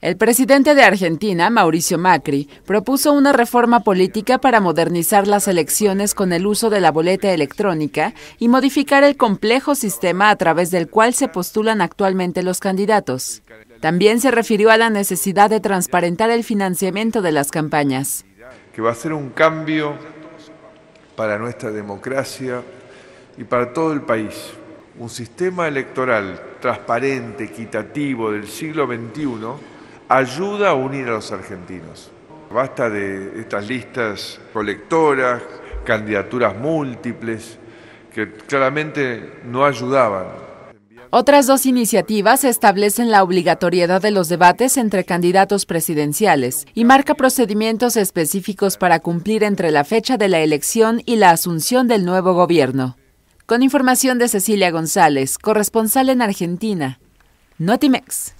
El presidente de Argentina, Mauricio Macri, propuso una reforma política para modernizar las elecciones con el uso de la boleta electrónica y modificar el complejo sistema a través del cual se postulan actualmente los candidatos. También se refirió a la necesidad de transparentar el financiamiento de las campañas. Que va a ser un cambio para nuestra democracia y para todo el país. Un sistema electoral transparente, equitativo del siglo XXI ayuda a unir a los argentinos. Basta de estas listas colectoras, candidaturas múltiples, que claramente no ayudaban otras dos iniciativas establecen la obligatoriedad de los debates entre candidatos presidenciales y marca procedimientos específicos para cumplir entre la fecha de la elección y la asunción del nuevo gobierno. Con información de Cecilia González, corresponsal en Argentina, Notimex.